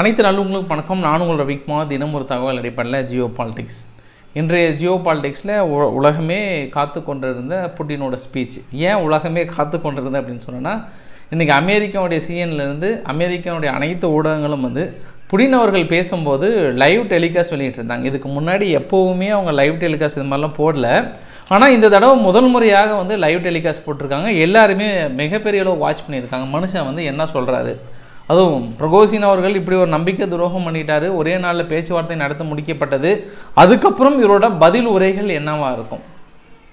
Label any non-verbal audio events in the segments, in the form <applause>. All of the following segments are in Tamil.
அனைத்து நல்லவங்களுக்கும் வணக்கம் நான் உங்களோட விக்மா தினம் ஒரு தகவல் அடிப்படையில் ஜியோ பாலிடிக்ஸ் இன்றைய ஜியோ பாலிடிக்ஸில் உலகமே காத்து கொண்டிருந்த புட்டினோட ஸ்பீச் ஏன் உலகமே காத்து கொண்டிருந்த அப்படின்னு சொன்னால் இன்றைக்கி அமெரிக்காவுடைய சிஎன்லேருந்து அமெரிக்காவுடைய அனைத்து ஊடகங்களும் வந்து புடின் அவர்கள் பேசும்போது லைவ் டெலிகாஸ்ட் இருந்தாங்க இதுக்கு முன்னாடி எப்போவுமே அவங்க லைவ் டெலிகாஸ்ட் இது மாதிரிலாம் போடல ஆனால் இந்த தடவை முதல் முறையாக வந்து லைவ் டெலிகாஸ்ட் போட்டிருக்காங்க எல்லாருமே மிகப்பெரிய அளவு வாட்ச் பண்ணியிருக்காங்க மனுஷன் வந்து என்ன சொல்கிறாரு அதுவும் பிரகோசின் அவர்கள் இப்படி ஒரு நம்பிக்கை துரோகம் பண்ணிட்டாரு ஒரே நாளில் பேச்சுவார்த்தை நடத்த முடிக்கப்பட்டது அதுக்கப்புறம் இவரோட பதில் உரைகள் என்னவா இருக்கும்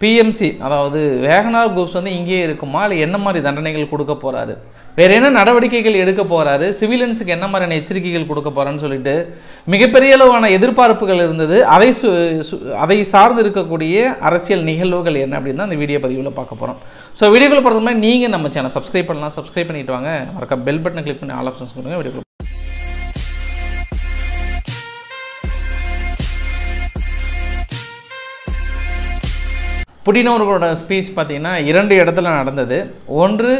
பிஎம்சி அதாவது வேகனார் குரூப்ஸ் வந்து இங்கேயே இருக்குமா இல்லை என்ன மாதிரி தண்டனைகள் கொடுக்க போகிறாரு வேறு என்ன நடவடிக்கைகள் எடுக்க போகிறாரு சிவிலியன்ஸுக்கு என்ன மாதிரியான எச்சரிக்கைகள் கொடுக்க போகிறான்னு சொல்லிட்டு மிகப்பெரிய அளவான எதிர்பார்ப்புகள் இருந்தது அதை சு அதை சார்ந்து இருக்கக்கூடிய அரசியல் நிகழ்வுகள் என்ன அப்படின்னு அந்த வீடியோ பதிவில் பார்க்க போகிறோம் ஸோ வீடியோக்குள்ள போகிறது மாதிரி நீங்கள் நம்ம சேனல் சப்ஸ்கிரைப் பண்ணலாம் சப்ஸ்கிரைப் பண்ணிட்டு வாங்க மறக்க பெல் பட்டன் கிளிக் பண்ணி ஆல் ஆப்ஷன்ஸ் கொடுங்க வீடியோ புட்டினவர்களோட ஸ்பீச் பார்த்தீங்கன்னா இரண்டு இடத்துல நடந்தது ஒன்று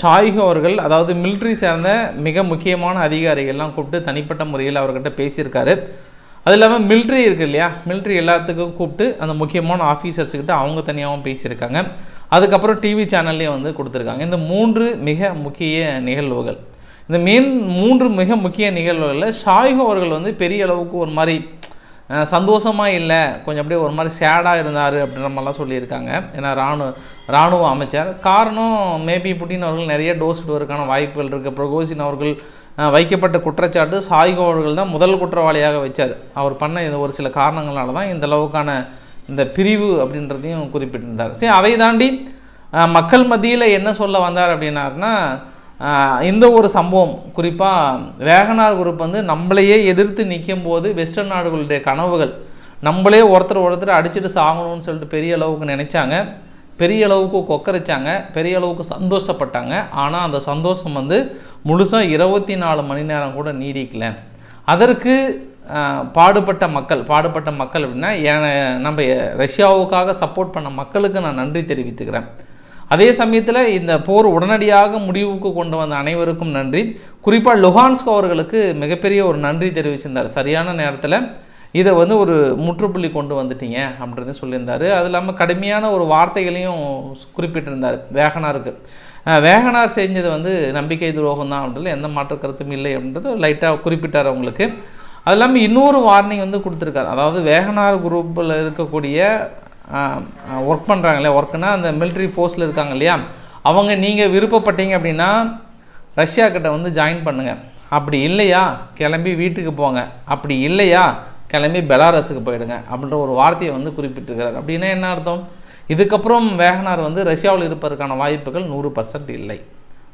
ஷாயிகு அவர்கள் அதாவது மிலிட்ரி சேர்ந்த மிக முக்கியமான அதிகாரிகள்லாம் கூப்பிட்டு தனிப்பட்ட முறையில் அவர்கிட்ட பேசியிருக்காரு அது இல்லாமல் மிலிட்ரி இருக்குது இல்லையா மிலிட்ரி எல்லாத்துக்கும் கூப்பிட்டு அந்த முக்கியமான ஆஃபீஸர்ஸுக்கிட்ட அவங்க தனியாகவும் பேசியிருக்காங்க அதுக்கப்புறம் டிவி சேனல்லையும் வந்து கொடுத்துருக்காங்க இந்த மூன்று மிக முக்கிய நிகழ்வுகள் இந்த மெயின் மூன்று மிக முக்கிய நிகழ்வுகளில் ஷாயிகு அவர்கள் வந்து பெரிய அளவுக்கு ஒரு மாதிரி சந்தோஷமாக இல்லை கொஞ்சம் அப்படியே ஒரு மாதிரி சேடாக இருந்தார் அப்படின்ற மாதிரிலாம் சொல்லியிருக்காங்க ஏன்னா ராணுவ ராணுவ அமைச்சர் காரணம் மேபி புட்டின் அவர்கள் நிறைய டோஸ் இடுவதற்கான வாய்ப்புகள் இருக்குது பிரகோசின் அவர்கள் வைக்கப்பட்ட குற்றச்சாட்டு சாய்கோ அவர்கள் தான் முதல் குற்றவாளியாக வச்சார் அவர் பண்ண இது ஒரு சில காரணங்களால தான் இந்த அளவுக்கான இந்த பிரிவு அப்படின்றதையும் குறிப்பிட்டிருந்தார் சரி அதை தாண்டி மக்கள் மத்தியில் என்ன சொல்ல வந்தார் அப்படின்னாருன்னா இந்த ஒரு சம்பவம் குறிப்பாக வேகனார் குரூப் வந்து நம்மளையே எதிர்த்து நிற்கும் போது வெஸ்டர்ன் நாடுகளுடைய கனவுகள் நம்மளே ஒருத்தர் ஒருத்தர் அடிச்சுட்டு சாகணும்னு சொல்லிட்டு பெரிய அளவுக்கு நினச்சாங்க பெரிய அளவுக்கு கொக்கரிச்சாங்க பெரிய அளவுக்கு சந்தோஷப்பட்டாங்க ஆனால் அந்த சந்தோஷம் வந்து முழுசாக இருபத்தி நாலு மணி நேரம் கூட நீடிக்கல அதற்கு பாடுபட்ட மக்கள் பாடுபட்ட மக்கள் அப்படின்னா நம்ம ரஷ்யாவுக்காக சப்போர்ட் பண்ண மக்களுக்கு நான் நன்றி தெரிவித்துக்கிறேன் அதே சமயத்தில் இந்த போர் உடனடியாக முடிவுக்கு கொண்டு வந்த அனைவருக்கும் நன்றி குறிப்பாக லொஹான்ஸ்க் அவர்களுக்கு மிகப்பெரிய ஒரு நன்றி தெரிவிச்சிருந்தார் சரியான நேரத்தில் இதை வந்து ஒரு முற்றுப்புள்ளி கொண்டு வந்துட்டீங்க அப்படின்னு சொல்லியிருந்தார் அது இல்லாமல் கடுமையான ஒரு வார்த்தைகளையும் குறிப்பிட்டிருந்தார் வேகனாருக்கு வேகனார் செஞ்சது வந்து நம்பிக்கை துரோகம் தான் அப்படின்றது எந்த மாற்று கருத்தும் இல்லை அப்படின்றது லைட்டாக குறிப்பிட்டார் அவங்களுக்கு அது இல்லாமல் இன்னொரு வார்னிங் வந்து கொடுத்துருக்காரு அதாவது வேகனார் குரூப்பில் இருக்கக்கூடிய ஒர்க் இல்லையா ஒர்க்குனா அந்த மிலிட்ரி ஃபோர்ஸில் இருக்காங்க இல்லையா அவங்க நீங்கள் விருப்பப்பட்டீங்க அப்படின்னா ரஷ்யா கிட்ட வந்து ஜாயின் பண்ணுங்கள் அப்படி இல்லையா கிளம்பி வீட்டுக்கு போங்க அப்படி இல்லையா கிளம்பி பெலாரஸுக்கு போயிடுங்க அப்படின்ற ஒரு வார்த்தையை வந்து குறிப்பிட்டிருக்கிறார் அப்படின்னா என்ன அர்த்தம் இதுக்கப்புறம் வேகனார் வந்து ரஷ்யாவில் இருப்பதற்கான வாய்ப்புகள் நூறு பர்சன்ட் இல்லை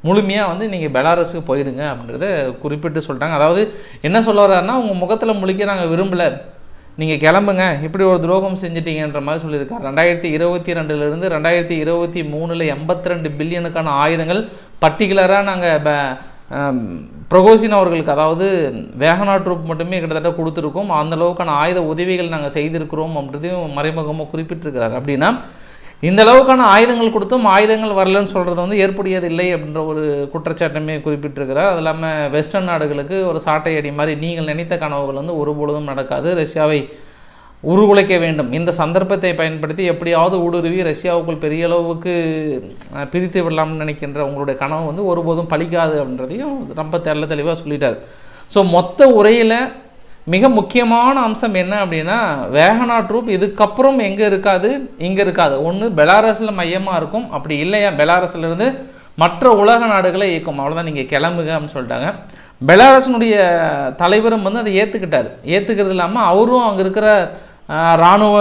முழுமையாக வந்து நீங்கள் பெலாரஸுக்கு போயிடுங்க அப்படின்றத குறிப்பிட்டு சொல்லிட்டாங்க அதாவது என்ன சொல்ல வர்றாருன்னா உங்கள் முகத்தில் முழிக்க நாங்கள் விரும்பலை நீங்கள் கிளம்புங்க இப்படி ஒரு துரோகம் செஞ்சிட்டீங்கன்ற மாதிரி சொல்லியிருக்காரு ரெண்டாயிரத்தி இருபத்தி ரெண்டுலேருந்து ரெண்டாயிரத்தி இருபத்தி மூணில் எண்பத்தி ரெண்டு பில்லியனுக்கான ஆயுதங்கள் பர்டிகுலராக நாங்கள் பிரகோசின் அவர்களுக்கு அதாவது வேகனா ட்ரூப் மட்டுமே கிட்டத்தட்ட கொடுத்துருக்கோம் அந்தளவுக்கான ஆயுத உதவிகள் நாங்கள் செய்திருக்கிறோம் அப்படின்றதையும் மறைமுகமாக குறிப்பிட்டிருக்கிறார் அப்படின்னா இந்த அளவுக்கான ஆயுதங்கள் கொடுத்தும் ஆயுதங்கள் வரலன்னு சொல்கிறது வந்து ஏற்புடையது இல்லை அப்படின்ற ஒரு குற்றச்சாட்டுமே குறிப்பிட்டிருக்கிறார் அது இல்லாமல் வெஸ்டர்ன் நாடுகளுக்கு ஒரு சாட்டை அடி மாதிரி நீங்கள் நினைத்த கனவுகள் வந்து ஒருபொழுதும் நடக்காது ரஷ்யாவை உருகுலைக்க வேண்டும் இந்த சந்தர்ப்பத்தை பயன்படுத்தி எப்படியாவது ஊடுருவி ரஷ்யாவுக்குள் பெரிய அளவுக்கு பிரித்து விடலாம்னு நினைக்கின்ற உங்களுடைய கனவு வந்து ஒருபோதும் பழிக்காது அப்படின்றதையும் ரொம்ப தெள்ள தெளிவாக சொல்லிட்டார் ஸோ மொத்த உரையில் மிக முக்கியமான அம்சம் என்ன அப்படின்னா வேகனா ட்ரூப் இதுக்கப்புறம் எங்கே இருக்காது இங்கே இருக்காது ஒன்று பெலாரஸில் மையமாக இருக்கும் அப்படி இல்லையா பெலாரஸ்லேருந்து மற்ற உலக நாடுகளை இயக்கும் அவ்வளோதான் நீங்கள் கிளம்புங்க அப்படின்னு சொல்லிட்டாங்க பெலாரஸினுடைய தலைவரும் வந்து அதை ஏற்றுக்கிட்டார் ஏற்றுக்கிறது இல்லாமல் அவரும் அங்கே இருக்கிற இராணுவ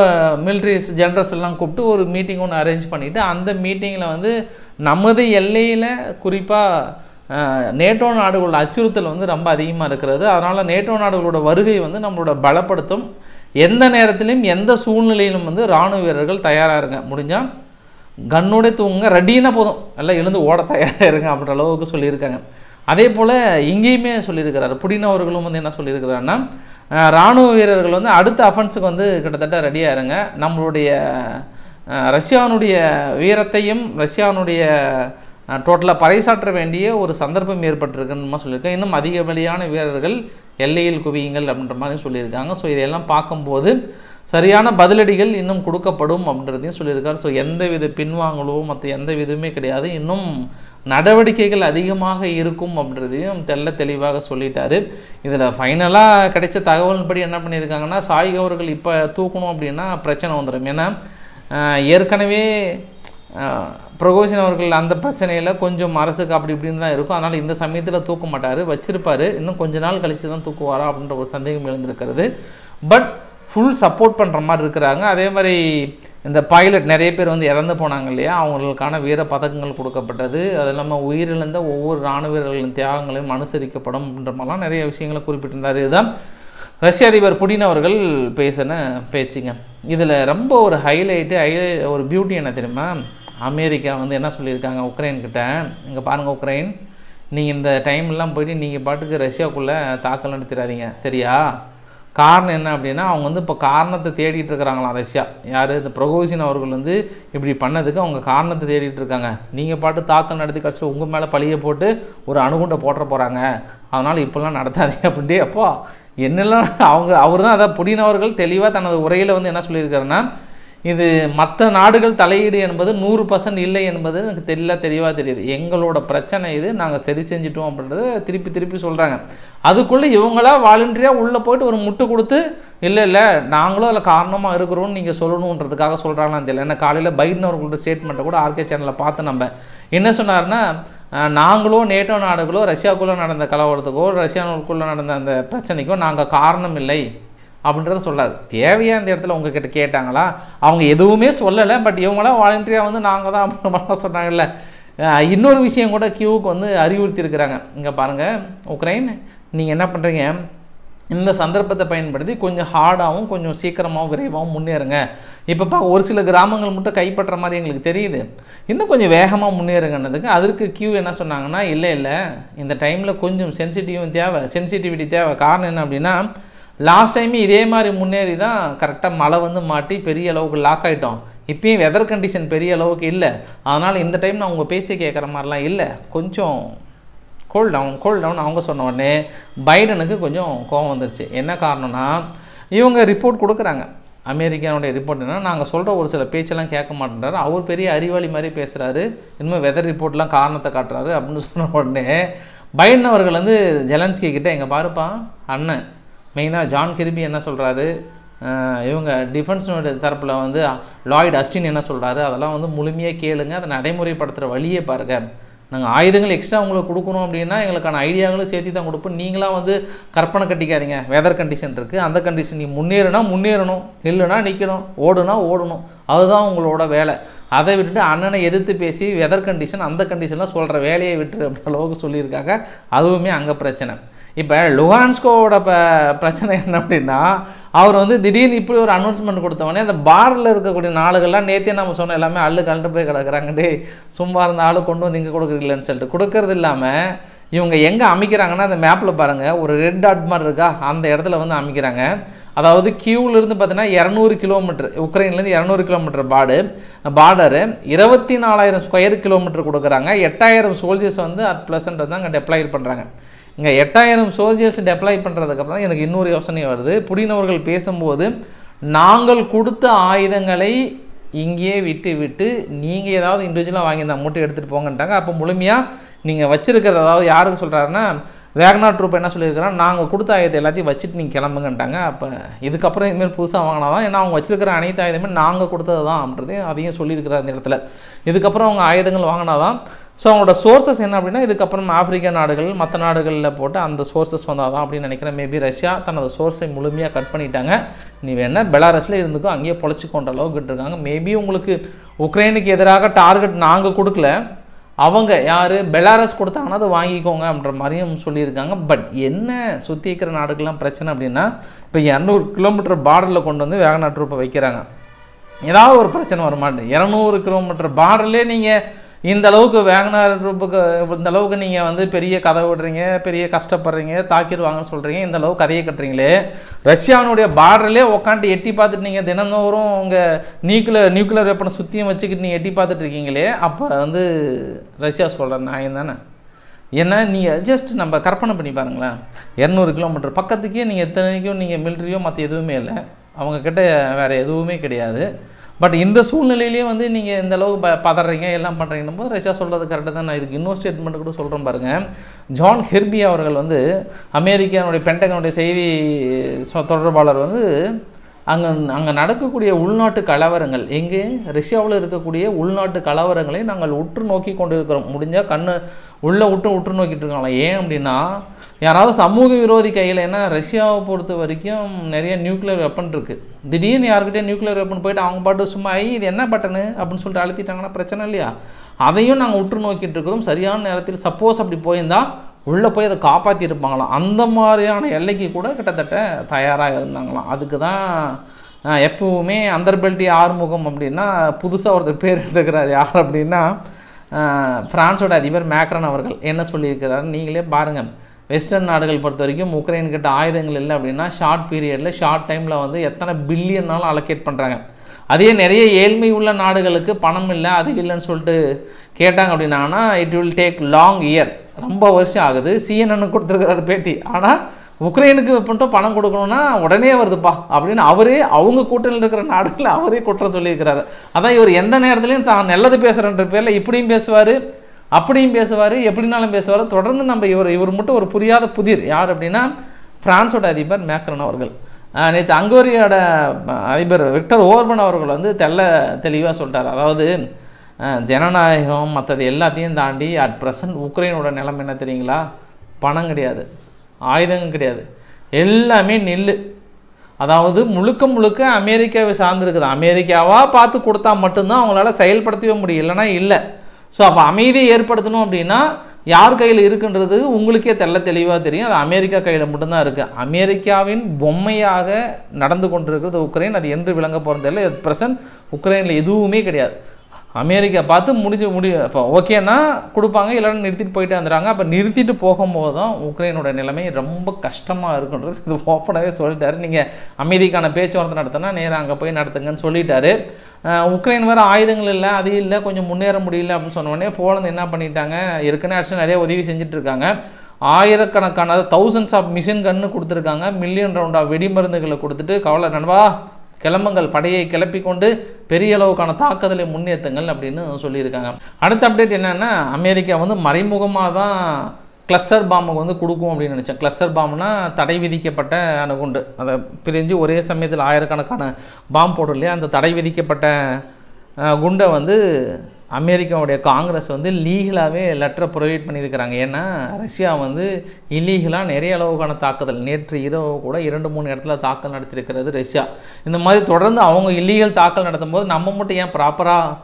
மிலிட்ரி ஜென்ரல்ஸ் எல்லாம் கூப்பிட்டு ஒரு மீட்டிங் ஒன்று அரேஞ்ச் பண்ணிவிட்டு அந்த மீட்டிங்கில் வந்து நமது எல்லையில் குறிப்பாக நேட்டோ நாடுகளோட அச்சுறுத்தல் வந்து ரொம்ப அதிகமாக இருக்கிறது அதனால் நேட்டோ நாடுகளோட வருகை வந்து நம்மளோட பலப்படுத்தும் எந்த நேரத்திலையும் எந்த சூழ்நிலையிலும் வந்து இராணுவ வீரர்கள் தயாராக இருங்க முடிஞ்சால் கண்ணோடே தூங்க ரெடினா போதும் எல்லாம் எழுந்து ஓட தயாராக இருங்க அப்படின்ற அளவுக்கு சொல்லியிருக்காங்க அதே போல் இங்கேயுமே சொல்லியிருக்கிறாரு புடின அவர்களும் வந்து என்ன சொல்லியிருக்கிறாருன்னா இராணுவ வீரர்கள் வந்து அடுத்த அஃபென்ஸுக்கு வந்து கிட்டத்தட்ட ரெடியாக இருங்க நம்மளுடைய ரஷ்யானுடைய வீரத்தையும் ரஷ்யானுடைய டோட்டலாக பறைசாற்ற வேண்டிய ஒரு சந்தர்ப்பம் ஏற்பட்டிருக்குன்னு சொல்லியிருக்கேன் இன்னும் அதிக வழியான வீரர்கள் எல்லையில் குவியுங்கள் அப்படின்ற மாதிரி சொல்லியிருக்காங்க ஸோ இதையெல்லாம் பார்க்கும்போது சரியான பதிலடிகள் இன்னும் கொடுக்கப்படும் அப்படின்றதையும் சொல்லியிருக்காரு ஸோ எந்த வித பின்வாங்கலோ மற்ற எந்த விதமே கிடையாது இன்னும் நடவடிக்கைகள் அதிகமாக இருக்கும் அப்படின்றதையும் தெல்ல தெளிவாக சொல்லிட்டாரு இதில் ஃபைனலாக கிடைச்ச தகவல் படி என்ன பண்ணியிருக்காங்கன்னா சாய்கவர்கள் இப்போ தூக்கணும் அப்படின்னா பிரச்சனை வந்துடும் ஏன்னா ஏற்கனவே பிரகோஷன் அவர்கள் அந்த பிரச்சனையில் கொஞ்சம் அரசுக்கு அப்படி இப்படின்னு தான் இருக்கும் அதனால் இந்த சமயத்தில் தூக்க மாட்டார் வச்சிருப்பார் இன்னும் கொஞ்ச நாள் கழித்து தான் தூக்குவாரா அப்படின்ற ஒரு சந்தேகம் எழுந்திருக்கிறது பட் ஃபுல் சப்போர்ட் பண்ணுற மாதிரி இருக்கிறாங்க அதே மாதிரி இந்த பைலட் நிறைய பேர் வந்து இறந்து போனாங்க இல்லையா அவங்களுக்கான வீர பதக்கங்கள் கொடுக்கப்பட்டது அது இல்லாமல் உயிரிழந்த ஒவ்வொரு இராணுவ வீரர்களின் தியாகங்களையும் அனுசரிக்கப்படும் அப்படின்ற மாதிரிலாம் நிறைய விஷயங்களை குறிப்பிட்டிருந்தார் இதுதான் ரஷ்ய அதிபர் புடின் அவர்கள் பேசின பேச்சுங்க இதில் ரொம்ப ஒரு ஹைலைட்டு ஹைலை ஒரு பியூட்டி என்ன தெரியுமா அமெரிக்கா வந்து என்ன சொல்லியிருக்காங்க உக்ரைன்கிட்ட இங்கே பாருங்கள் உக்ரைன் நீங்கள் இந்த டைம்லாம் போயிட்டு நீங்கள் பாட்டுக்கு ரஷ்யாவுக்குள்ளே தாக்கல் நடத்திடாதீங்க சரியா காரணம் என்ன அப்படின்னா அவங்க வந்து இப்போ காரணத்தை தேடிட்டு இருக்கிறாங்களாம் ரஷ்யா யார் இந்த பிரகோசின் அவர்கள் வந்து இப்படி பண்ணதுக்கு அவங்க காரணத்தை தேடிட்டு இருக்காங்க நீங்கள் பாட்டு தாக்கல் நடத்தி கடைசியில் உங்கள் மேலே பழிய போட்டு ஒரு அணுகுண்டை போட்ட போகிறாங்க அதனால் இப்போல்லாம் நடத்தாதீங்க அப்படின்ட்டு அப்போ என்னெல்லாம் அவங்க அவர் தான் அதான் புடினவர்கள் தெளிவாக தனது உரையில் வந்து என்ன சொல்லியிருக்காருன்னா இது மற்ற நாடுகள் தலையீடு என்பது நூறு பர்சன்ட் இல்லை என்பது எனக்கு தெரியல தெளிவாக தெரியுது எங்களோட பிரச்சனை இது நாங்கள் சரி செஞ்சிட்டோம் அப்படின்றத திருப்பி திருப்பி சொல்கிறாங்க அதுக்குள்ளே இவங்களா வாலண்டியாக உள்ளே போயிட்டு ஒரு முட்டு கொடுத்து இல்லை இல்லை நாங்களும் அதில் காரணமாக இருக்கிறோம்னு நீங்கள் சொல்லணுன்றதுக்காக சொல்கிறாங்களான்னு தெரியல ஏன்னா காலையில் பைடன் அவர்களோட ஸ்டேட்மெண்ட்டை கூட ஆர்கே சேனலில் பார்த்து நம்ம என்ன சொன்னார்னா நாங்களோ நேட்டோ நாடுகளோ ரஷ்யாவுக்குள்ளே நடந்த கலவரத்துக்கோ ரஷ்யாவுக்குள்ளே நடந்த அந்த பிரச்சனைக்கோ நாங்கள் காரணம் இல்லை அப்படின்றத சொல்லாது தேவையாக இந்த இடத்துல உங்ககிட்ட கேட்டாங்களா அவங்க எதுவுமே சொல்லலை பட் இவங்களாம் வாலண்டியாக வந்து நாங்கள் தான் அப்படின்னு சொன்னாங்கல்ல இன்னொரு விஷயம் கூட கியூவுக்கு வந்து அறிவுறுத்தியிருக்கிறாங்க இங்கே பாருங்கள் உக்ரைன் நீங்கள் என்ன பண்ணுறீங்க இந்த சந்தர்ப்பத்தை பயன்படுத்தி கொஞ்சம் ஹார்டாகவும் கொஞ்சம் சீக்கிரமாகவும் விரைவாகவும் முன்னேறுங்க இப்போ ஒரு சில கிராமங்கள் மட்டும் கைப்பற்ற மாதிரி எங்களுக்கு தெரியுது இன்னும் கொஞ்சம் வேகமாக முன்னேறுங்கன்னதுக்கு அதற்கு கியூ என்ன சொன்னாங்கன்னா இல்லை இல்லை இந்த டைமில் கொஞ்சம் சென்சிட்டிவும் தேவை சென்சிட்டிவிட்டி தேவை காரணம் என்ன அப்படின்னா லாஸ்ட் டைம் இதே மாதிரி முன்னேறி தான் கரெக்டாக மழை வந்து மாட்டி பெரிய அளவுக்கு லாக் ஆகிட்டோம் இப்பயும் வெதர் கண்டிஷன் பெரிய அளவுக்கு இல்லை அதனால் இந்த டைம் நான் உங்கள் பேச்சை கேட்குற மாதிரிலாம் இல்லை கொஞ்சம் கோல் டவுன் கோல் டவுன் அவங்க சொன்ன உடனே பைடனுக்கு கொஞ்சம் கோபம் வந்துருச்சு என்ன காரணம்னா இவங்க ரிப்போர்ட் கொடுக்குறாங்க அமெரிக்கானுடைய ரிப்போர்ட் என்ன நாங்கள் சொல்கிற ஒரு சில பேச்செல்லாம் கேட்க மாட்டேன்றாரு அவர் பெரிய அறிவாளி மாதிரி பேசுகிறாரு இனிமேல் வெதர் ரிப்போர்ட்லாம் காரணத்தை காட்டுறாரு அப்படின்னு சொன்ன உடனே பைடன் அவர்கள் வந்து ஜெலன்ஸ்கி கிட்டே எங்கள் பாருப்பா அண்ணன் மெயினாக ஜான் கிருபி என்ன சொல்கிறாரு இவங்க டிஃபென்ஸ் தரப்பில் வந்து லாய்டு அஸ்டின் என்ன சொல்கிறாரு அதெல்லாம் வந்து முழுமையாக கேளுங்க அதை நடைமுறைப்படுத்துகிற வழியே பாருங்கள் நாங்கள் ஆயுதங்கள் எக்ஸ்ட்ரா உங்களுக்கு கொடுக்கணும் அப்படின்னா எங்களுக்கான ஐடியாங்களும் சேர்த்து தான் கொடுப்போம் நீங்களாம் வந்து கற்பனை கட்டிக்காதீங்க வெதர் கண்டிஷன் இருக்குது அந்த கண்டிஷன் நீ முன்னேறினா முன்னேறணும் நில்லுனா நிற்கணும் ஓடுனா ஓடணும் அதுதான் உங்களோட வேலை அதை விட்டுட்டு அண்ணனை எதிர்த்து பேசி வெதர் கண்டிஷன் அந்த கண்டிஷன்லாம் சொல்கிற வேலையை விட்டுரு அப்படின்ற அளவுக்கு சொல்லியிருக்காங்க அதுவுமே அங்கே பிரச்சனை இப்போ லுஹான்ஸ்கோவோட ப பிரச்சனை என்ன அப்படின்னா அவர் வந்து திடீர்னு இப்படி ஒரு அனௌன்ஸ்மெண்ட் கொடுத்தவொடனே அந்த பாரில் இருக்கக்கூடிய நாளுகள்லாம் நேற்றே நம்ம சொன்ன எல்லாமே அள்ளு கலண்டு போய் கிடக்குறாங்க டே சும்மா இருந்த ஆளு கொண்டு வந்து இங்கே கொடுக்குறீங்களேன்னு சொல்லிட்டு கொடுக்கறது இல்லாமல் இவங்க எங்கே அமைக்கிறாங்கன்னா அந்த மேப்பில் பாருங்கள் ஒரு ரெட் டாட் மாதிரி இருக்கா அந்த இடத்துல வந்து அமைக்கிறாங்க அதாவது கியூவிலிருந்து பார்த்தீங்கன்னா இரநூறு கிலோமீட்டர் உக்ரைன்லேருந்து இரநூறு கிலோமீட்டர் பாடு பார்டரு இருபத்தி நாலாயிரம் ஸ்கொயர் கிலோமீட்டர் கொடுக்குறாங்க எட்டாயிரம் சோல்ஜர்ஸ் வந்து அட் ப்ளசண்ட் வந்து அங்கே டெப்ளாய் பண்ணுறாங்க இங்கே எட்டாயிரம் சோல்ஜர்ஸ் டெப்ளாய் பண்ணுறதுக்கப்புறம் எனக்கு இன்னொரு யோசனை வருது புடினவர்கள் பேசும்போது நாங்கள் கொடுத்த ஆயுதங்களை இங்கேயே விட்டு விட்டு நீங்கள் ஏதாவது இண்டிவிஜுவலாக வாங்கி மூட்டை எடுத்துகிட்டு போங்கன்ட்டாங்க அப்போ முழுமையாக நீங்கள் வச்சுருக்கிறது அதாவது யாருக்கு சொல்கிறாருன்னா வேகனா ட்ரூப் என்ன சொல்லியிருக்கிறான் நாங்கள் கொடுத்த ஆயுதத்தை எல்லாத்தையும் வச்சுட்டு நீங்கள் கிளம்புங்கன்ட்டாங்க அப்போ இதுக்கப்புறம் இதுமாரி புதுசாக வாங்கினா தான் ஏன்னா அவங்க வச்சிருக்கிற அனைத்து ஆயுதமே நாங்கள் கொடுத்தது தான் அப்படின்றது அதையும் சொல்லியிருக்கிறார் அந்த இடத்துல இதுக்கப்புறம் அவங்க ஆயுதங்கள் வாங்கினா தான் ஸோ அவங்களோட சோர்சஸ் என்ன அப்படின்னா இதுக்கப்புறம் ஆப்பிரிக்க நாடுகள் மற்ற நாடுகளில் போட்டு அந்த சோர்சஸ் வந்தால் தான் அப்படின்னு நினைக்கிறேன் மேபி ரஷ்யா தனது சோர்ஸை முழுமையாக கட் பண்ணிட்டாங்க நீ வேணால் பெலாரஸில் இருந்துக்கோ அங்கேயே கொண்ட அளவுக்கு இருக்காங்க மேபி உங்களுக்கு உக்ரைனுக்கு எதிராக டார்கெட் நாங்கள் கொடுக்கல அவங்க யார் பெலாரஸ் கொடுத்தாங்கன்னா அதை வாங்கிக்கோங்க அப்படின்ற மாதிரியும் சொல்லியிருக்காங்க பட் என்ன சுற்றி இருக்கிற நாடுகள்லாம் பிரச்சனை அப்படின்னா இப்போ இரநூறு கிலோமீட்டர் பார்டரில் கொண்டு வந்து வேகநாட்டு ரூபாய் வைக்கிறாங்க ஏதாவது ஒரு பிரச்சனை வரமாட்டேன் இரநூறு கிலோமீட்டர் பார்டர்லேயே நீங்கள் இந்த அளவுக்கு வேகனார் குரூப்புக்கு இந்த அளவுக்கு நீங்கள் வந்து பெரிய கதை விடுறீங்க பெரிய கஷ்டப்படுறீங்க தாக்கிடுவாங்கன்னு சொல்கிறீங்க இந்த அளவுக்கு கதையை கட்டுறீங்களே ரஷ்யாவினுடைய பார்டர்லேயே உட்காந்து எட்டி பார்த்துட்டு நீங்கள் தினந்தோறும் உங்கள் நியூக்ளியர் நியூக்ளியர் வெப்பனை சுற்றியும் வச்சுக்கிட்டு நீங்கள் எட்டி பார்த்துட்டு இருக்கீங்களே அப்போ வந்து ரஷ்யா சொல்கிறேன் நியாயம் தானே ஏன்னா நீங்கள் ஜஸ்ட் நம்ம கற்பனை பண்ணி பாருங்களேன் இரநூறு கிலோமீட்டர் பக்கத்துக்கே நீங்கள் எத்தனைக்கும் நீங்கள் மில்ட்ரியோ மற்ற எதுவுமே இல்லை அவங்கக்கிட்ட வேறு எதுவுமே கிடையாது பட் இந்த சூழ்நிலையிலேயே வந்து நீங்கள் இந்த அளவுக்கு ப பதறீங்க எல்லாம் பண்ணுறீங்கன்னு போது ரஷ்யா சொல்கிறது கரெக்டாக தான் நான் இருக்குது இன்னொரு ஸ்டேட்மெண்ட் கூட சொல்கிறேன் பாருங்கள் ஜான் ஹெர்பி அவர்கள் வந்து அமெரிக்காவுடைய பென்டகனுடைய செய்தி தொடர்பாளர் வந்து அங்கே அங்கே நடக்கக்கூடிய உள்நாட்டு கலவரங்கள் எங்கே ரஷ்யாவில் இருக்கக்கூடிய உள்நாட்டு கலவரங்களை நாங்கள் உற்று நோக்கி கொண்டு இருக்கிறோம் முடிஞ்சால் கண்ணு உள்ளே விட்டு உற்று நோக்கிட்டு இருக்காங்களா ஏன் அப்படின்னா யாராவது சமூக விரோதி கையில் என்ன ரஷ்யாவை பொறுத்த வரைக்கும் நிறைய நியூக்ளியர் வெப்பன் இருக்குது திடீர்னு யாருக்கிட்டே நியூக்ளியர் வெப்பன் போயிட்டு அவங்க பாட்டு சும்மா ஐ இது என்ன பட்டனு அப்படின்னு சொல்லிட்டு அழுத்திட்டாங்கன்னா பிரச்சனை இல்லையா அதையும் நாங்கள் உற்று நோக்கிட்டு இருக்கிறோம் சரியான நேரத்தில் சப்போஸ் அப்படி போயிருந்தால் உள்ளே போய் அதை காப்பாற்றிருப்பாங்களாம் அந்த மாதிரியான எல்லைக்கு கூட கிட்டத்தட்ட தயாராக இருந்தாங்களாம் அதுக்கு தான் எப்பவுமே அந்தர்பெல்டி ஆறுமுகம் அப்படின்னா புதுசாக ஒருத்தர் பேர் எடுத்துக்கிறார் யார் அப்படின்னா ஃப்ரான்ஸோட அதிபர் மேக்ரன் அவர்கள் என்ன சொல்லியிருக்கிறார் நீங்களே பாருங்கள் வெஸ்டர்ன் நாடுகள் பொறுத்த வரைக்கும் உக்ரைன் கிட்ட ஆயுதங்கள் இல்லை அப்படின்னா ஷார்ட் பீரியடில் ஷார்ட் டைமில் வந்து எத்தனை பில்லியன்னாலும் அலோகேட் பண்ணுறாங்க அதே நிறைய ஏழ்மை உள்ள நாடுகளுக்கு பணம் இல்லை அது இல்லைன்னு சொல்லிட்டு கேட்டாங்க அப்படின்னா it will take long year ரொம்ப வருஷம் ஆகுது சிஎன்என் கொடுத்துருக்கிறார் பேட்டி ஆனால் உக்ரைனுக்கு மட்டும் பணம் கொடுக்கணும்னா உடனே வருதுப்பா அப்படின்னு அவரே அவங்க கூட்டணியில் இருக்கிற நாடுகளில் அவரே குற்றம் சொல்லியிருக்கிறாரு அதான் இவர் எந்த நேரத்துலையும் தான் நல்லது பேசுகிறன்ற பேரில் இப்படியும் பேசுவார் அப்படியும் பேசுவார் எப்படினாலும் பேசுவார் தொடர்ந்து நம்ம இவர் இவர் மட்டும் ஒரு புரியாத புதிர் யார் அப்படின்னா ஃப்ரான்ஸோட அதிபர் மேக்ரன் அவர்கள் நேற்று அங்கோரியோட அதிபர் விக்டர் ஓர்பன் அவர்கள் வந்து தெல்ல தெளிவாக சொல்லிட்டார் அதாவது ஜனநாயகம் மற்றது எல்லாத்தையும் தாண்டி அட் ப்ரெசன்ட் உக்ரைனோட நிலம் என்ன தெரியுங்களா பணம் கிடையாது ஆயுதங்கள் கிடையாது எல்லாமே நெல் அதாவது முழுக்க முழுக்க அமெரிக்காவை சார்ந்துருக்குது அமெரிக்காவாக பார்த்து கொடுத்தா மட்டும்தான் அவங்களால செயல்படுத்தவே முடியும் இல்லைன்னா இல்லை ஸோ அப்போ அமைதியை ஏற்படுத்தணும் அப்படின்னா யார் கையில் இருக்குன்றது உங்களுக்கே தெல்ல தெளிவாக தெரியும் அது அமெரிக்கா கையில் மட்டும்தான் இருக்குது அமெரிக்காவின் பொம்மையாக நடந்து கொண்டிருக்கிறது உக்ரைன் அது என்று விளங்க போகிறது இல்லை ப்ரெசன்ட் உக்ரைனில் எதுவுமே கிடையாது அமெரிக்கா பார்த்து முடிஞ்சு முடி இப்போ ஓகேன்னா கொடுப்பாங்க இல்லைன்னா நிறுத்திட்டு போயிட்டே வந்துடுறாங்க அப்போ நிறுத்திட்டு போகும்போது தான் உக்ரைனோட நிலைமை ரொம்ப கஷ்டமாக இருக்குன்றது இது ஓப்பனாகவே சொல்லிட்டாரு நீங்கள் அமைதிக்கான பேச்சுவார்த்தை நடத்தினா நேராக அங்கே போய் நடத்துங்கன்னு சொல்லிட்டாரு உக்ரைன் வர ஆயுதங்கள் இல்லை அது இல்லை கொஞ்சம் முன்னேற முடியல அப்படின்னு சொன்ன உடனே போலந்து என்ன பண்ணிட்டாங்க ஏற்கனவே ஆக்சுவலாக நிறைய உதவி இருக்காங்க ஆயிரக்கணக்கான அதாவது தௌசண்ட்ஸ் ஆஃப் மிஷின் கன்று கொடுத்துருக்காங்க மில்லியன் ரவுண்ட் ஆஃப் வெடிமருந்துகளை கொடுத்துட்டு கவலை நண்பா கிளம்புங்கள் படையை கிளப்பி கொண்டு பெரிய அளவுக்கான தாக்குதலை முன்னேற்றுங்கள் அப்படின்னு சொல்லியிருக்காங்க அடுத்த அப்டேட் என்னென்னா அமெரிக்கா வந்து மறைமுகமாக தான் கிளஸ்டர் பாம்புக்கு வந்து கொடுக்கும் அப்படின்னு நினச்சேன் கிளஸ்டர் பாம்புனா தடை விதிக்கப்பட்ட அணுகுண்டு அதை பிரிஞ்சு ஒரே சமயத்தில் ஆயிரக்கணக்கான பாம்பு போடும் இல்லையா அந்த தடை விதிக்கப்பட்ட குண்டை வந்து அமெரிக்காவுடைய காங்கிரஸ் வந்து லீகலாகவே லெட்டரை ப்ரொவைட் பண்ணியிருக்கிறாங்க ஏன்னா ரஷ்யா வந்து இல்லீகலாக நிறைய அளவுக்கான தாக்குதல் நேற்று இரவு கூட இரண்டு மூணு இடத்துல தாக்கல் நடத்தியிருக்கிறது ரஷ்யா இந்த மாதிரி தொடர்ந்து அவங்க இல்லீகல் தாக்கல் நடத்தும் போது நம்ம மட்டும் ஏன் ப்ராப்பராக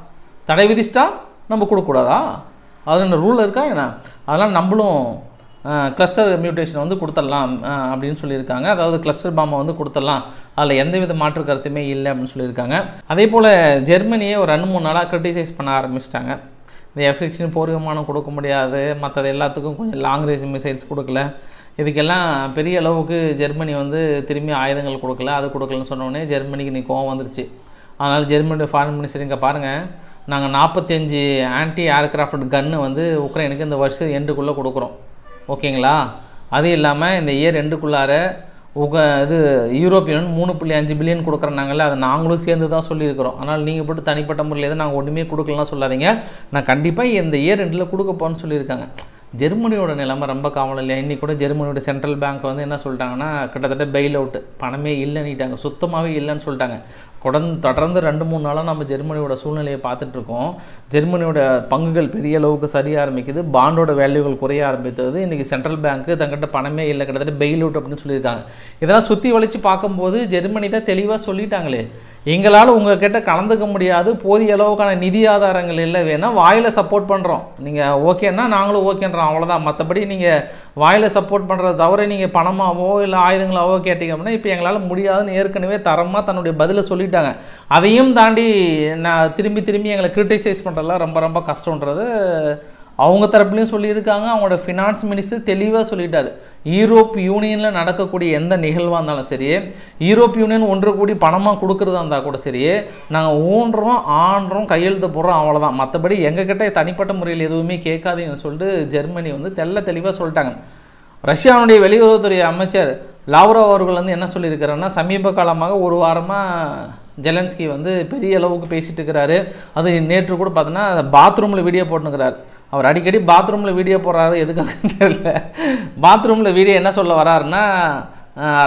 தடை விதிச்சிட்டா நம்ம கொடுக்கக்கூடாதா அதில் ரூல் இருக்கா என்ன அதனால் நம்மளும் கிளஸ்டர் மியூட்டேஷன் வந்து கொடுத்துடலாம் அப்படின்னு சொல்லியிருக்காங்க அதாவது கிளஸ்டர் பாம்பை வந்து கொடுத்துடலாம் அதில் எந்தவித மாற்று கருத்துமே இல்லை அப்படின்னு சொல்லியிருக்காங்க அதே போல் ஜெர்மனியை ஒரு ரெண்டு மூணு நாளாக கிரிட்டிசைஸ் பண்ண ஆரம்பிச்சிட்டாங்க இந்த எஃப் சிக்ஸ்டின் போர் விமானம் கொடுக்க முடியாது மற்றது எல்லாத்துக்கும் கொஞ்சம் லாங் ரேஞ்ச் மிசைல்ஸ் கொடுக்கல இதுக்கெல்லாம் பெரிய அளவுக்கு ஜெர்மனி வந்து திரும்பி ஆயுதங்கள் கொடுக்கல அது கொடுக்கலன்னு சொன்னோடனே ஜெர்மனிக்கு நீ கோவம் வந்துருச்சு அதனால் ஜெர்மனியோட ஃபாரின் மினிஸ்டர் இங்கே பாருங்கள் நாங்கள் நாற்பத்தஞ்சு ஆன்டி ஏர்க்ராஃப்ட் கன்னு வந்து உக்ரைனுக்கு இந்த வருஷம் எண்டுக்குள்ளே கொடுக்குறோம் ஓகேங்களா அது இல்லாமல் இந்த இயர் எண்டுக்குள்ளார உக இது யூரோப்பியன் மூணு புள்ளி அஞ்சு பில்லியன் கொடுக்குறாங்கல்ல அதை நாங்களும் சேர்ந்து தான் சொல்லியிருக்கிறோம் ஆனால் நீங்கள் போட்டு தனிப்பட்ட முறையில் எதுவும் நாங்கள் ஒன்றுமே கொடுக்கலாம் சொல்லாதீங்க நான் கண்டிப்பாக இந்த இயர் ரெண்டில் கொடுக்க போகிறேன்னு சொல்லியிருக்காங்க ஜெர்மனியோட நிலைமை ரொம்ப காமன் இல்லையா இன்றைக்கி கூட ஜெர்மனியோட சென்ட்ரல் பேங்க் வந்து என்ன சொல்லிட்டாங்கன்னா கிட்டத்தட்ட பெயில் அவுட்டு பணமே இல்லைன்னுட்டாங்க சுத்தமாகவே இல்லைன்னு சொல்லிட்டாங்க தொடர்ந்து தொடர்ந்து ரெண்டு மூணு நாளாக நம்ம ஜெர்மனியோட சூழ்நிலையை பார்த்துட்ருக்கோம் ஜெர்மனியோட பங்குகள் பெரிய அளவுக்கு சரிய ஆரம்பிக்குது பாண்டோட வேல்யூகள் குறைய ஆரம்பித்தது இன்றைக்கி சென்ட்ரல் பேங்க்கு தங்கிட்ட பணமே இல்லை கிட்டத்தட்ட பெயில் அவுட் அப்படின்னு சொல்லியிருக்காங்க இதெல்லாம் சுற்றி வளைச்சு பார்க்கும்போது ஜெர்மனி தான் தெளிவாக சொல்லிட்டாங்களே எங்களால் உங்கள் கிட்ட கலந்துக்க முடியாது போதிய அளவுக்கான நிதி ஆதாரங்கள் இல்லை வேணால் வாயில் சப்போர்ட் பண்ணுறோம் நீங்கள் ஓகேன்னா நாங்களும் ஓகேன்றோம் அவ்வளோதான் மற்றபடி நீங்கள் வாயில் சப்போர்ட் பண்ணுறத தவிர நீங்கள் பணமாகவோ இல்லை ஆயுதங்களாவோ கேட்டிங்க அப்படின்னா இப்போ எங்களால் முடியாதுன்னு ஏற்கனவே தரமாக தன்னுடைய பதிலை சொல்லிட்டாங்க அதையும் தாண்டி நான் திரும்பி திரும்பி எங்களை கிரிட்டிசைஸ் பண்ணுறதுலாம் ரொம்ப ரொம்ப கஷ்டன்றது அவங்க தரப்புலையும் சொல்லியிருக்காங்க அவங்களோட ஃபினான்ஸ் மினிஸ்டர் தெளிவாக சொல்லிட்டாரு யூரோப் யூனியனில் நடக்கக்கூடிய எந்த நிகழ்வாக இருந்தாலும் சரி யூரோப் யூனியன் ஒன்று கூடி பணமாக கொடுக்குறதா இருந்தால் கூட சரி நாங்கள் ஊன்றோம் ஆன்றோம் கையெழுத்து போடுறோம் அவ்வளோதான் மற்றபடி எங்ககிட்ட தனிப்பட்ட முறையில் எதுவுமே கேட்காதுன்னு சொல்லிட்டு ஜெர்மனி வந்து தெல்ல தெளிவாக சொல்லிட்டாங்க ரஷ்யாவுடைய வெளியுறவுத்துறை அமைச்சர் லாவ்ரோ அவர்கள் வந்து என்ன சொல்லியிருக்கிறாருன்னா சமீப காலமாக ஒரு வாரமாக ஜெலன்ஸ்கி வந்து பெரிய அளவுக்கு பேசிகிட்டு இருக்கிறாரு அது நேற்று கூட பார்த்தோன்னா பாத்ரூமில் வீடியோ போட்டுனுக்கிறார் அவர் அடிக்கடி பாத்ரூமில் வீடியோ போடுறாரு எதுக்காக தெரியல பாத்ரூமில் வீடியோ என்ன சொல்ல வராருன்னா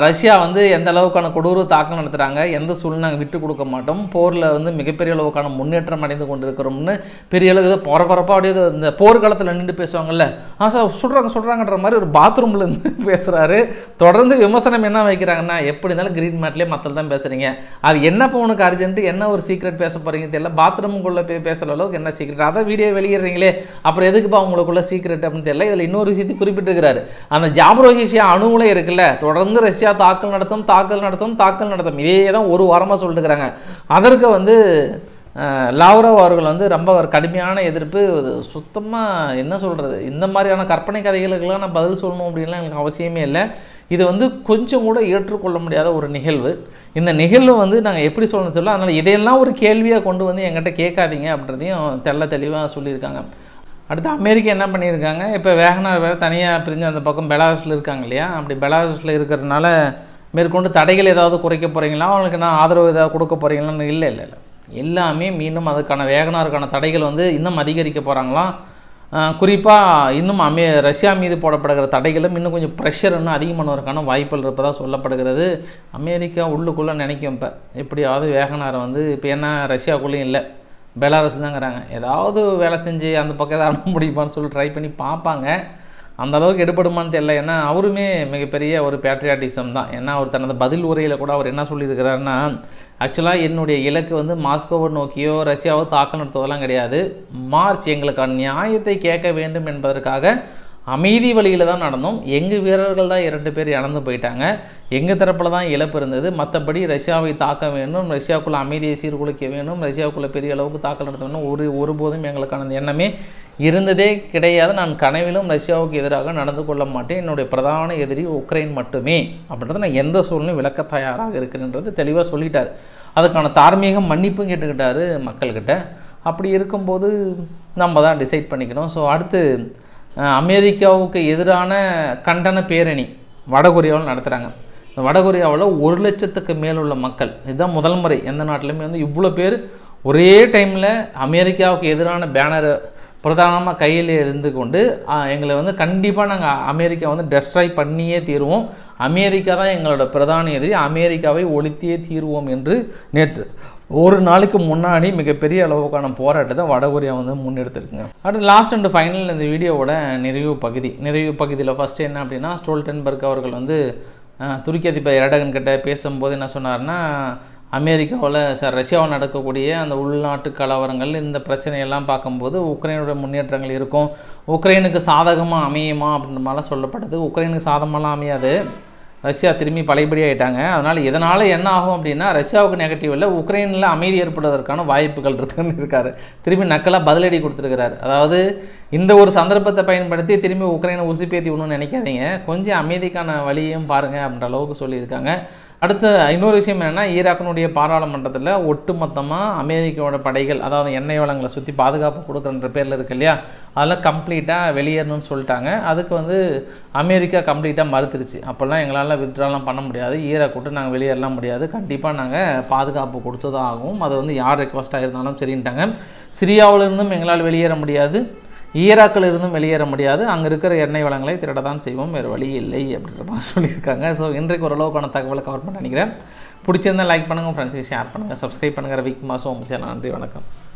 ரஷ்யா வந்து எந்த அளவுக்கான கொடூர தாக்கம் நடத்துகிறாங்க எந்த சூழ்நிலை நாங்கள் விட்டு கொடுக்க மாட்டோம் போரில் வந்து மிகப்பெரிய அளவுக்கான முன்னேற்றம் அடைந்து கொண்டு இருக்கிறோம்னு பெரிய அளவுக்கு பரபரப்பாக அப்படியே இந்த போர்க்காலத்தில் நின்று பேசுவாங்கல்ல ஆ சார் சுடுறாங்க சுடுறாங்கன்ற மாதிரி ஒரு பாத்ரூமில் இருந்து <laughs> பேசுகிறாரு தொடர்ந்து விமர்சனம் என்ன வைக்கிறாங்கன்னா எப்படி இருந்தாலும் கிரீன் மேட்லேயே மக்கள் தான் பேசுகிறீங்க அது என்ன போனுக்கு அர்ஜென்ட்டு என்ன ஒரு சீக்ரெட் பேச போகிறீங்க தெரியல பாத்ரூமுக்குள்ளே போய் பேசுகிற அளவுக்கு என்ன சீக்ரெட் அதை வீடியோ வெளியிடுறீங்களே அப்புறம் எதுக்குப்பா உங்களுக்குள்ள சீக்ரெட் அப்படின்னு தெரியல இதில் இன்னொரு விஷயத்தையும் குறிப்பிட்டிருக்கிறாரு அந்த ஜாபரோசிஷியா அணுகுலே இருக்குல்ல தொடர்ந்து வந்து ரஷ்யா தாக்கல் நடத்தும் தாக்கல் நடத்தும் தாக்கல் நடத்தும் இதே தான் ஒரு வாரமாக சொல்லிட்டு அதற்கு வந்து லாவ்ரவ் அவர்கள் வந்து ரொம்ப ஒரு கடுமையான எதிர்ப்பு சுத்தமாக என்ன சொல்கிறது இந்த மாதிரியான கற்பனை கதைகளுக்கெல்லாம் நான் பதில் சொல்லணும் அப்படின்லாம் எனக்கு அவசியமே இல்லை இது வந்து கொஞ்சம் கூட ஏற்றுக்கொள்ள முடியாத ஒரு நிகழ்வு இந்த நிகழ்வு வந்து நாங்கள் எப்படி சொல்லணும்னு சொல்லலாம் அதனால் இதையெல்லாம் ஒரு கேள்வியாக கொண்டு வந்து எங்கிட்ட கேட்காதீங்க அப்படின்றதையும் தெள்ள தெளிவாக சொல்லியிருக்காங்க அடுத்து அமெரிக்கா என்ன பண்ணியிருக்காங்க இப்போ வேகனார் வேறு தனியாக பிரிஞ்சு அந்த பக்கம் பெலாரஸில் இருக்காங்க இல்லையா அப்படி பெலாரஸில் இருக்கிறதுனால மேற்கொண்டு தடைகள் ஏதாவது குறைக்க போகிறீங்களா அவங்களுக்கு நான் ஆதரவு ஏதாவது கொடுக்க போகிறீங்களான்னு இல்லை இல்லை இல்லை எல்லாமே மீண்டும் அதுக்கான வேகனாருக்கான தடைகள் வந்து இன்னும் அதிகரிக்க போகிறாங்களாம் குறிப்பாக இன்னும் அமே ரஷ்யா மீது போடப்படுகிற தடைகளும் இன்னும் கொஞ்சம் ப்ரெஷர் இன்னும் அதிகமானவருக்கான வாய்ப்புகள் இருப்பதாக சொல்லப்படுகிறது அமெரிக்கா உள்ளுக்குள்ளே நினைக்கும் இப்போ எப்படியாவது வேகனாரை வந்து இப்போ என்ன ரஷ்யாக்குள்ளேயும் இல்லை பெலாரஸ் தாங்கிறாங்க ஏதாவது வேலை செஞ்சு அந்த பக்கம் ஏதாவது அனுப்ப முடியுமான்னு சொல்லி ட்ரை பண்ணி பார்ப்பாங்க அந்த அளவுக்கு எடுபடுமான்னு தெரியல ஏன்னா அவருமே மிகப்பெரிய ஒரு பேட்ரியாட்டிசம் தான் ஏன்னா அவர் தனது பதில் உரையில் கூட அவர் என்ன சொல்லியிருக்கிறாருன்னா ஆக்சுவலாக என்னுடைய இலக்கு வந்து மாஸ்கோவை நோக்கியோ ரஷ்யாவோ தாக்கம் நடத்துவதெல்லாம் கிடையாது மார்ச் எங்களுக்கான நியாயத்தை கேட்க வேண்டும் என்பதற்காக அமைதி வழியில் தான் நடந்தோம் எங்கள் வீரர்கள் தான் இரண்டு பேர் இறந்து போயிட்டாங்க எங்கள் தரப்பில் தான் இழப்பு இருந்தது மற்றபடி ரஷ்யாவை தாக்க வேண்டும் ரஷ்யாவுக்குள்ளே அமைதியை சீர்குலைக்க வேண்டும் ரஷ்யாவுக்குள்ளே பெரிய அளவுக்கு தாக்கல் நடத்த வேண்டும் ஒரு ஒருபோதும் எங்களுக்கான எண்ணமே இருந்ததே கிடையாது நான் கனவிலும் ரஷ்யாவுக்கு எதிராக நடந்து கொள்ள மாட்டேன் என்னுடைய பிரதான எதிரி உக்ரைன் மட்டுமே அப்படின்றத நான் எந்த சூழ்நிலையும் விளக்க தயாராக இருக்கிறேன்றது தெளிவாக சொல்லிட்டார் அதுக்கான தார்மீக மன்னிப்பும் கேட்டுக்கிட்டாரு மக்கள்கிட்ட அப்படி இருக்கும்போது நம்ம தான் டிசைட் பண்ணிக்கணும் ஸோ அடுத்து அமெரிக்காவுக்கு எதிரான கண்டன பேரணி வடகொரியாவில் நடத்துகிறாங்க இந்த வடகொரியாவில் ஒரு லட்சத்துக்கு மேலுள்ள மக்கள் இதுதான் முதல் முறை எந்த நாட்டிலுமே வந்து இவ்வளோ பேர் ஒரே டைமில் அமெரிக்காவுக்கு எதிரான பேனரை பிரதானமாக கையில் இருந்து கொண்டு எங்களை வந்து கண்டிப்பாக நாங்கள் அமெரிக்கா வந்து டெஸ்ட்ராய் பண்ணியே தீருவோம் அமெரிக்கா தான் எங்களோட பிரதான எதிரி அமெரிக்காவை ஒழித்தே தீருவோம் என்று நேற்று ஒரு நாளைக்கு முன்னாடி மிகப்பெரிய அளவுக்கான போராட்டத்தை வடகொரியா வந்து முன்னெடுத்திருக்குங்க அடுத்து லாஸ்ட் அண்ட் ஃபைனல் இந்த வீடியோவோட நிறைவு பகுதி நிறைவு பகுதியில் ஃபஸ்ட்டு என்ன அப்படின்னா ஸ்டோல்டன்பர்க் அவர்கள் வந்து துருக்கி அதிபர் இரடகன் கிட்ட பேசும்போது என்ன சொன்னார்னா அமெரிக்காவில் சார் ரஷ்யாவில் நடக்கக்கூடிய அந்த உள்நாட்டு கலவரங்கள் இந்த பிரச்சனையெல்லாம் பார்க்கும்போது உக்ரைனோட முன்னேற்றங்கள் இருக்கும் உக்ரைனுக்கு சாதகமாக அமையுமா அப்படின்ற மாதிரிலாம் சொல்லப்பட்டது உக்ரைனுக்கு சாதகமெல்லாம் அமையாது ரஷ்யா திரும்பி பழையபடியாகிட்டாங்க ஆகிட்டாங்க அதனால் இதனால் என்ன ஆகும் அப்படின்னா ரஷ்யாவுக்கு நெகட்டிவ் இல்லை உக்ரைனில் அமைதி ஏற்படுவதற்கான வாய்ப்புகள் இருக்குன்னு இருக்கார் திரும்பி நக்கலாக பதிலடி கொடுத்துருக்கிறார் அதாவது இந்த ஒரு சந்தர்ப்பத்தை பயன்படுத்தி திரும்பி உக்ரைனை உசுப்பேற்றி ஒன்றும் நினைக்காதீங்க கொஞ்சம் அமைதிக்கான வழியும் பாருங்கள் அப்படின்ற அளவுக்கு சொல்லியிருக்காங்க அடுத்த இன்னொரு விஷயம் என்னென்னா ஈராக்கினுடைய பாராளுமன்றத்தில் ஒட்டுமொத்தமாக அமெரிக்காவோட படைகள் அதாவது எண்ணெய் வளங்களை சுற்றி பாதுகாப்பு கொடுக்குறன்ற பேரில் இருக்குது இல்லையா அதெல்லாம் கம்ப்ளீட்டாக வெளியேறணும்னு சொல்லிட்டாங்க அதுக்கு வந்து அமெரிக்கா கம்ப்ளீட்டாக மறுத்துருச்சு அப்போல்லாம் எங்களால் வித்ட்ராலாம் பண்ண முடியாது ஈராக் விட்டு நாங்கள் வெளியேறலாம் முடியாது கண்டிப்பாக நாங்கள் பாதுகாப்பு கொடுத்து தான் ஆகும் அது வந்து யார் ரெக்வஸ்ட் ஆகிருந்தாலும் சரின்ட்டாங்க சிரியாவிலிருந்தும் எங்களால் வெளியேற முடியாது ஈராக்கில் இருந்தும் வெளியேற முடியாது அங்கே இருக்கிற எண்ணெய் வளங்களை திருட தான் செய்வோம் வேறு வழி இல்லை அப்படின்ற மாதிரி சொல்லியிருக்காங்க ஸோ இன்றைக்கு ஓரளவுக்கான தகவலை கவர் பண்ண நினைக்கிறேன் பிடிச்சிருந்தால் லைக் பண்ணுங்கள் ஃப்ரெண்ட்ஸ் ஷேர் பண்ணுங்கள் சப்ஸ்கிரைப் பண்ணுங்கள் ரவிக்குமார் சோமசே நன்றி வணக்கம்